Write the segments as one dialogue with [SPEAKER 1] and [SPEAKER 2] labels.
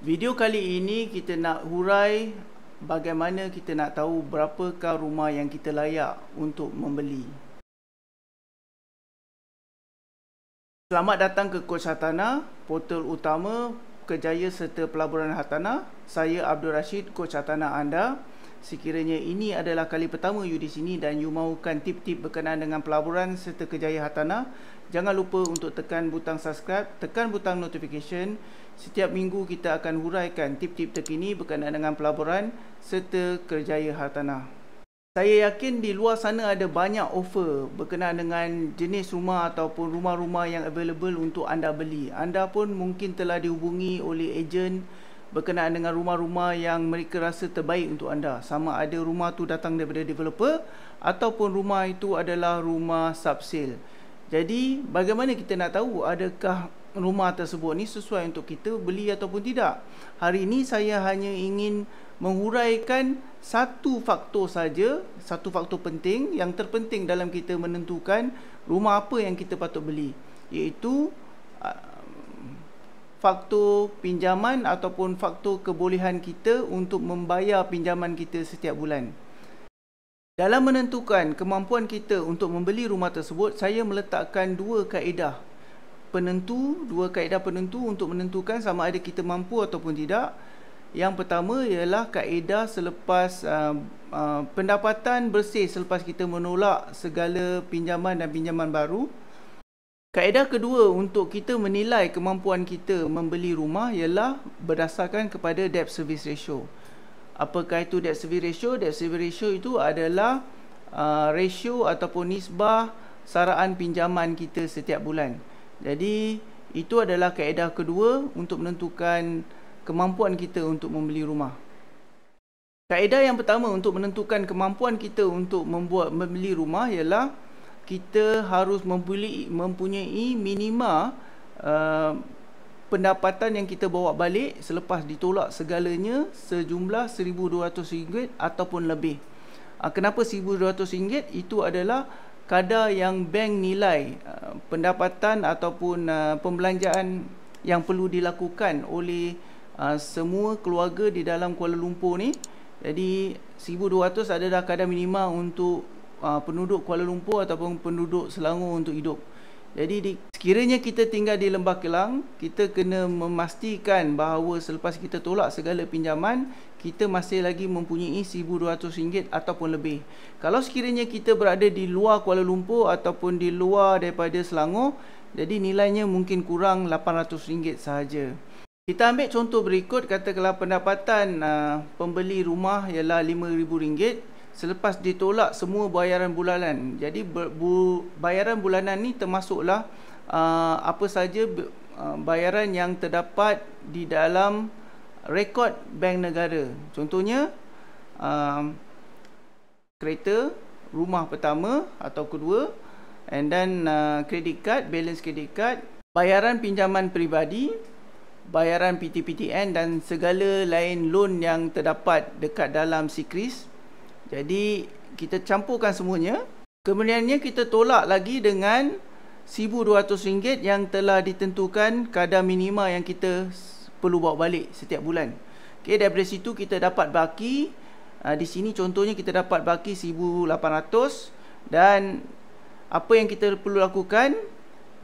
[SPEAKER 1] Video kali ini kita nak hurai bagaimana kita nak tahu berapakah rumah yang kita layak untuk membeli. Selamat datang ke Coach Hartana, portal utama kejaya serta pelaburan Hartana. Saya Abdul Rashid, Coach Hartana anda. Sekiranya ini adalah kali pertama you di sini dan you mahukan tip-tip berkenaan dengan pelaburan serta kejaya hartanah, jangan lupa untuk tekan butang subscribe, tekan butang notification. Setiap minggu kita akan huraikan tip-tip terkini berkenaan dengan pelaburan serta kejaya hartanah. Saya yakin di luar sana ada banyak offer berkenaan dengan jenis rumah ataupun rumah-rumah yang available untuk anda beli. Anda pun mungkin telah dihubungi oleh ejen berkenaan dengan rumah-rumah yang mereka rasa terbaik untuk anda sama ada rumah tu datang daripada developer ataupun rumah itu adalah rumah subsale jadi bagaimana kita nak tahu adakah rumah tersebut ni sesuai untuk kita beli ataupun tidak hari ini saya hanya ingin menguraikan satu faktor saja satu faktor penting yang terpenting dalam kita menentukan rumah apa yang kita patut beli iaitu faktor pinjaman ataupun faktor kebolehan kita untuk membayar pinjaman kita setiap bulan. Dalam menentukan kemampuan kita untuk membeli rumah tersebut, saya meletakkan dua kaedah penentu, dua kaedah penentu untuk menentukan sama ada kita mampu ataupun tidak. Yang pertama ialah kaedah selepas uh, uh, pendapatan bersih selepas kita menolak segala pinjaman dan pinjaman baru. Kaedah kedua untuk kita menilai kemampuan kita membeli rumah ialah berdasarkan kepada debt service ratio. Apakah itu debt service ratio? Debt service ratio itu adalah uh, ratio ataupun nisbah saraan pinjaman kita setiap bulan. Jadi itu adalah kaedah kedua untuk menentukan kemampuan kita untuk membeli rumah. Kaedah yang pertama untuk menentukan kemampuan kita untuk membuat membeli rumah ialah kita harus mempunyai, mempunyai minima uh, pendapatan yang kita bawa balik selepas ditolak segalanya sejumlah RM1,200 ataupun lebih. Uh, kenapa RM1,200? Itu adalah kadar yang bank nilai uh, pendapatan ataupun uh, pembelanjaan yang perlu dilakukan oleh uh, semua keluarga di dalam Kuala Lumpur ni. Jadi 1200 adalah kadar minima untuk uh, penduduk Kuala Lumpur ataupun penduduk Selangor untuk hidup. Jadi di, sekiranya kita tinggal di Lembah Kelang, kita kena memastikan bahawa selepas kita tolak segala pinjaman, kita masih lagi mempunyai RM1200 ataupun lebih. Kalau sekiranya kita berada di luar Kuala Lumpur ataupun di luar daripada Selangor, jadi nilainya mungkin kurang RM800 sahaja. Kita ambil contoh berikut katakanlah pendapatan uh, pembeli rumah ialah RM5000 selepas ditolak semua bayaran bulanan. Jadi bu, bayaran bulanan ni termasuklah uh, apa saja uh, bayaran yang terdapat di dalam rekod bank negara. Contohnya uh, kereta, rumah pertama atau kedua and then uh, credit card, balance credit card, bayaran pinjaman peribadi bayaran PTPTN dan segala lain loan yang terdapat dekat dalam Sikris jadi kita campurkan semuanya. Kemudiannya kita tolak lagi dengan RM1,200 yang telah ditentukan kadar minima yang kita perlu bawa balik setiap bulan. Okey, daripada situ kita dapat baki. Uh, di sini contohnya kita dapat baki RM1,800 dan apa yang kita perlu lakukan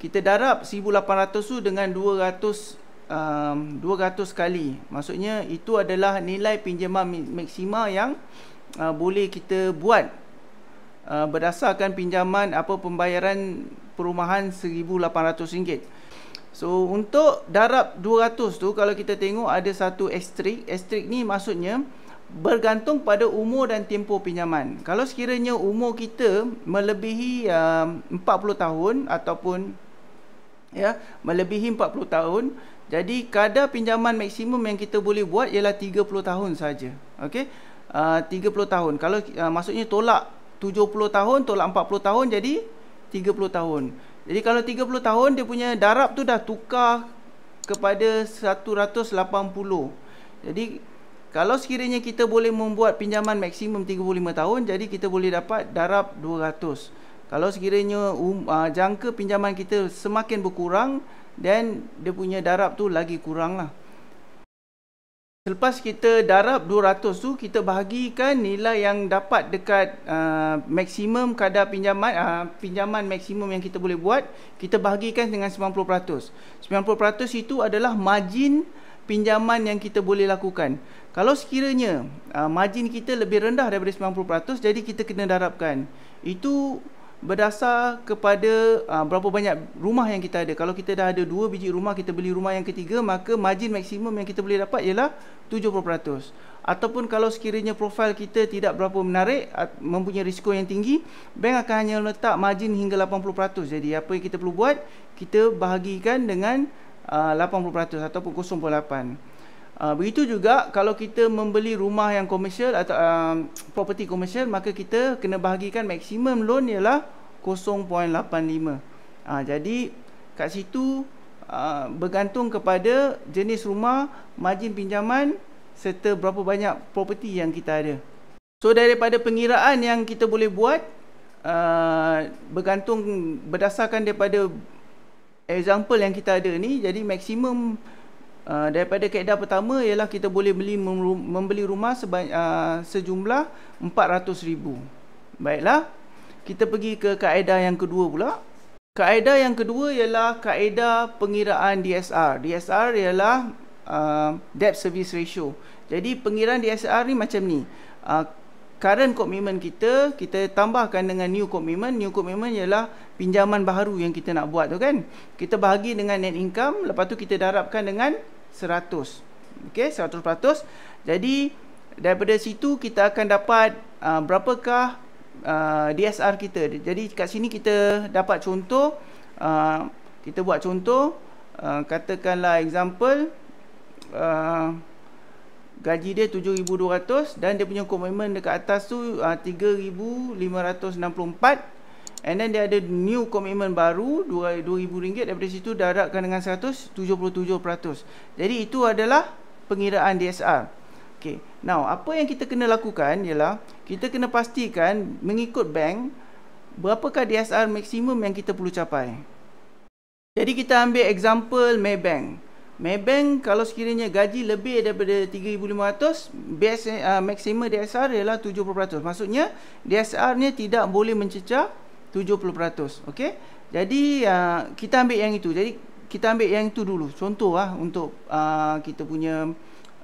[SPEAKER 1] kita darab 1800 tu dengan 200 um, 200 kali maksudnya itu adalah nilai pinjaman maksima yang uh, boleh kita buat uh, berdasarkan pinjaman apa pembayaran perumahan RM1,800. So untuk darab 200 tu kalau kita tengok ada satu asterisk. Asterisk ni maksudnya bergantung pada umur dan tempoh pinjaman. Kalau sekiranya umur kita melebihi uh, 40 tahun ataupun ya melebihi 40 tahun jadi kadar pinjaman maksimum yang kita boleh buat ialah 30 tahun saja. Okey. Ah, uh, 30 tahun kalau uh, maksudnya tolak 70 tahun tolak 40 tahun jadi 30 tahun jadi kalau 30 tahun dia punya darab tu dah tukar kepada 180 jadi kalau sekiranya kita boleh membuat pinjaman maksimum 35 tahun jadi kita boleh dapat darab 200 kalau sekiranya um, uh, jangka pinjaman kita semakin berkurang dan dia punya darab tu lagi kurang lah Selepas kita darab 200 tu kita bahagikan nilai yang dapat dekat uh, maksimum kadar pinjaman uh, pinjaman maksimum yang kita boleh buat kita bahagikan dengan 90%. 90% itu adalah margin pinjaman yang kita boleh lakukan. Kalau sekiranya uh, margin kita lebih rendah daripada 90% jadi kita kena darabkan. Itu berdasar kepada uh, berapa banyak rumah yang kita ada. Kalau kita dah ada dua biji rumah, kita beli rumah yang ketiga, maka margin maksimum yang kita boleh dapat ialah 70%. Ataupun kalau sekiranya profil kita tidak berapa menarik, mempunyai risiko yang tinggi, bank akan hanya letak margin hingga 80%. Jadi apa yang kita perlu buat, kita bahagikan dengan ah, uh, 80% ataupun 0.8%. Ah, begitu juga kalau kita membeli rumah yang komersial atau uh, ah, property komersial maka kita kena bahagikan maksimum loan ialah 0.85 uh, ah, jadi kat situ uh, bergantung kepada jenis rumah margin pinjaman serta berapa banyak property yang kita ada so daripada pengiraan yang kita boleh buat uh, bergantung berdasarkan daripada example yang kita ada ni jadi maksimum Ah, daripada kaedah pertama ialah kita boleh beli membeli rumah sebanyak uh, sejumlah ribu. Baiklah. Kita pergi ke kaedah yang kedua pula. Kaedah yang kedua ialah kaedah pengiraan DSR. DSR ialah uh, debt service ratio. Jadi pengiraan DSR ni macam ni. Uh, current commitment kita kita tambahkan dengan new commitment. New commitment ialah pinjaman baru yang kita nak buat tu kan. Kita bahagi dengan net income, lepas tu kita darabkan dengan 100 Okey, 100% Jadi daripada situ kita akan dapat uh, berapakah uh, DSR kita Jadi kat sini kita dapat contoh uh, Kita buat contoh uh, Katakanlah example uh, gaji dia 7200 dan dia punya komitmen dekat atas tu uh, 3564 And then dia ada new commitment baru RM2,000 daripada situ darabkan dengan 177%. Jadi itu adalah pengiraan DSR. Okay. Now, apa yang kita kena lakukan ialah kita kena pastikan mengikut bank berapakah DSR maksimum yang kita perlu capai. Jadi kita ambil example Maybank. Maybank kalau sekiranya gaji lebih daripada 3500 uh, maksimum DSR ialah 70%. Maksudnya DSR-nya tidak boleh mencecah 70%. 70% okey jadi uh, kita ambil yang itu jadi kita ambil yang itu dulu contohlah untuk uh, kita punya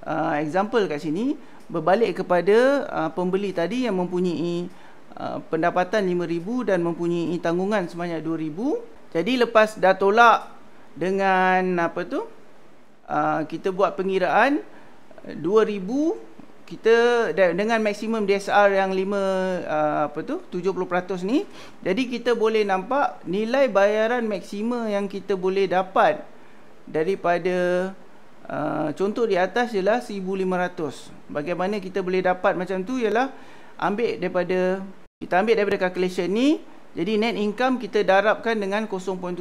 [SPEAKER 1] uh, example kat sini berbalik kepada uh, pembeli tadi yang mempunyai uh, pendapatan 5000 dan mempunyai tanggungan sebanyak 2000 jadi lepas dah tolak dengan apa tu uh, kita buat pengiraan kita dengan maksimum DSR yang 5 uh, apa tu 70% ni jadi kita boleh nampak nilai bayaran maksimum yang kita boleh dapat daripada uh, contoh di atas ialah 1500 bagaimana kita boleh dapat macam tu ialah ambil daripada kita ambil daripada calculation ni jadi net income kita darabkan dengan 0.7%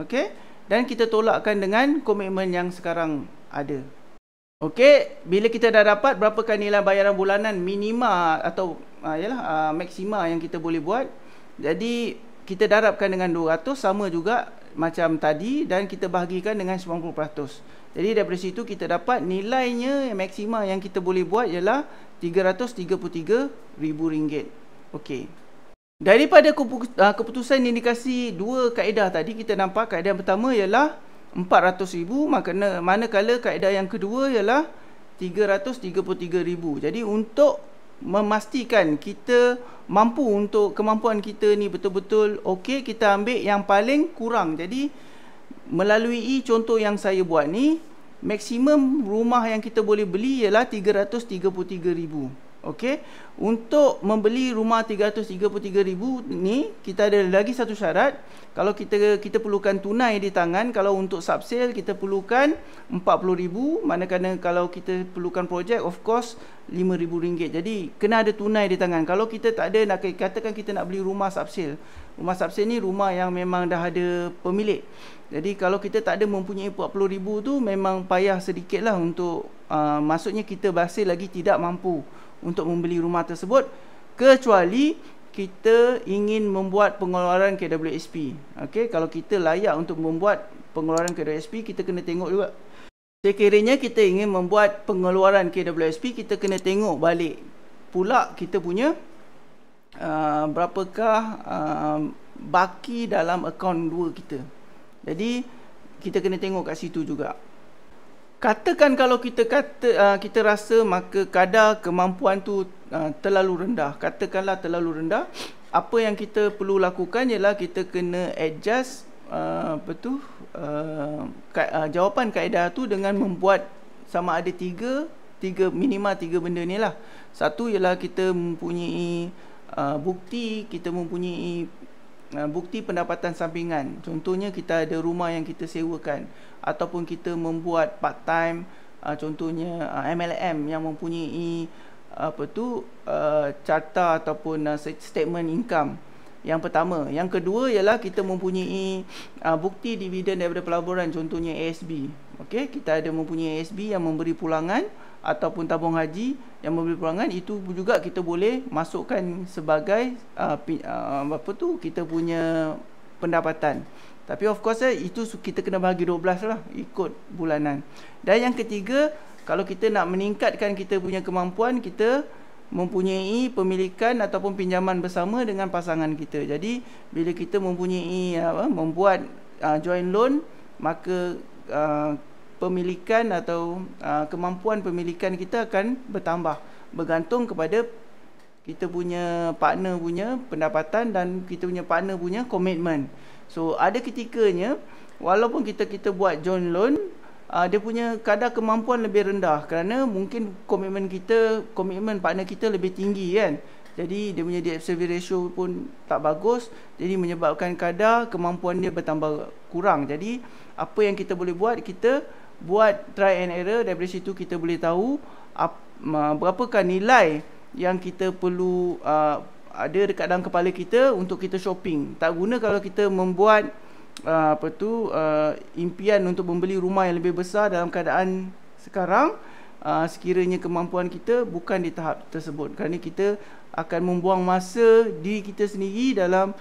[SPEAKER 1] okey dan kita tolakkan dengan komitmen yang sekarang ada Okey, bila kita dah dapat berapakah nilai bayaran bulanan minima atau uh, yalah uh, maksima yang kita boleh buat. Jadi kita darabkan dengan 200 sama juga macam tadi dan kita bahagikan dengan 90%. Jadi daripada situ kita dapat nilainya yang maksima yang kita boleh buat ialah rm ringgit. Okey. Daripada ah, keputusan indikasi dua kaedah tadi kita nampak kaedah pertama ialah RM400,000 makna manakala kaedah yang kedua ialah RM333,000 jadi untuk memastikan kita mampu untuk kemampuan kita ni betul-betul okey kita ambil yang paling kurang jadi melalui contoh yang saya buat ni maksimum rumah yang kita boleh beli ialah 333,000 Okey, untuk membeli rumah 333,000 ni kita ada lagi satu syarat. Kalau kita kita perlukan tunai di tangan, kalau untuk sub sale kita perlukan 40,000, manakala kalau kita perlukan projek of course rm ringgit. Jadi kena ada tunai di tangan. Kalau kita tak ada nak katakan kita nak beli rumah sub sale. Rumah sub sale ni rumah yang memang dah ada pemilik. Jadi kalau kita tak ada mempunyai 40,000 tu memang payah sedikitlah untuk uh, maksudnya kita masih lagi tidak mampu untuk membeli rumah tersebut kecuali kita ingin membuat pengeluaran KWSP. Okey, kalau kita layak untuk membuat pengeluaran KWSP, kita kena tengok juga. Sekiranya kita ingin membuat pengeluaran KWSP, kita kena tengok balik pula kita punya uh, berapakah uh, baki dalam akaun dua kita. Jadi kita kena tengok kat situ juga katakan kalau kita kata uh, kita rasa maka kadar kemampuan tu uh, terlalu rendah katakanlah terlalu rendah apa yang kita perlu lakukan ialah kita kena adjust uh, apa tu uh, ka, uh, jawapan kaedah tu dengan membuat sama ada tiga tiga minima tiga benda ni lah satu ialah kita mempunyai uh, bukti kita mempunyai Eh, bukti pendapatan sampingan contohnya kita ada rumah yang kita sewakan ataupun kita membuat part time eh, contohnya MLM eh, yang mempunyai apa tu carta ataupun statement income yang pertama yang kedua ialah kita mempunyai bukti dividen daripada pelaburan contohnya ASB okey kita ada mempunyai ASB yang memberi pulangan ataupun tabung haji yang membeli perangan itu juga kita boleh masukkan sebagai uh, uh, apa tu kita punya pendapatan tapi of course eh, itu kita kena bagi 12 lah ikut bulanan dan yang ketiga kalau kita nak meningkatkan kita punya kemampuan kita mempunyai pemilikan ataupun pinjaman bersama dengan pasangan kita jadi bila kita mempunyai apa, membuat uh, join loan maka uh, pemilikan atau uh, kemampuan pemilikan kita akan bertambah bergantung kepada kita punya partner punya pendapatan dan kita punya partner punya komitmen. So ada ketikanya walaupun kita kita buat joint loan uh, dia punya kadar kemampuan lebih rendah kerana mungkin komitmen kita komitmen partner kita lebih tinggi kan. Jadi dia punya debt service ratio pun tak bagus jadi menyebabkan kadar kemampuan dia bertambah kurang. Jadi apa yang kita boleh buat kita buat try and error daripada situ kita boleh tahu uh, berapakah nilai yang kita perlu ada dekat dalam kepala kita untuk kita shopping tak guna kalau kita membuat apa tu impian untuk membeli rumah yang lebih besar dalam keadaan sekarang sekiranya kemampuan kita bukan di tahap tersebut kerana kita akan membuang masa di kita sendiri dalam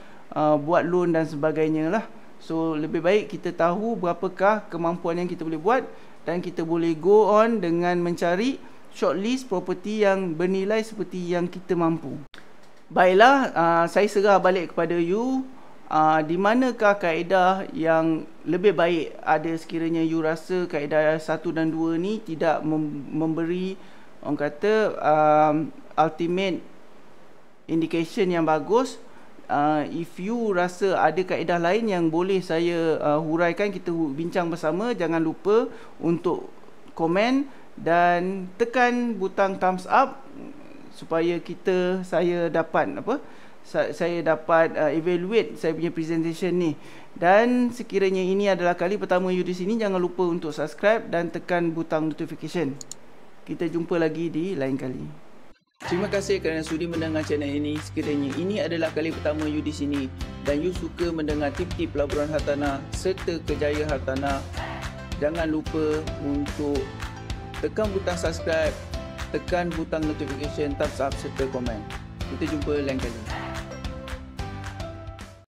[SPEAKER 1] buat loan dan sebagainya lah. So lebih baik kita tahu berapakah kemampuan yang kita boleh buat dan kita boleh go on dengan mencari shortlist property yang bernilai seperti yang kita mampu. Baiklah, uh, saya serah balik kepada you uh, di manakah kaedah yang lebih baik ada sekiranya you rasa kaedah 1 dan 2 ni tidak mem- memberi orang kata uh, ultimate indication yang bagus uh, if you rasa ada kaedah lain yang boleh saya uh, huraikan kita bincang bersama jangan lupa untuk komen dan tekan butang thumbs up supaya kita saya dapat apa saya dapat uh, evaluate saya punya presentation ni dan sekiranya ini adalah kali pertama you di sini jangan lupa untuk subscribe dan tekan butang notification kita jumpa lagi di lain kali Terima kasih kerana sudi mendengar channel ini. Sekiranya ini adalah kali pertama you di sini dan you suka mendengar tip-tip pelaburan hartanah serta kejaya hartanah, jangan lupa untuk tekan butang subscribe, tekan butang notification, thumbs up serta komen. Kita jumpa lain kali.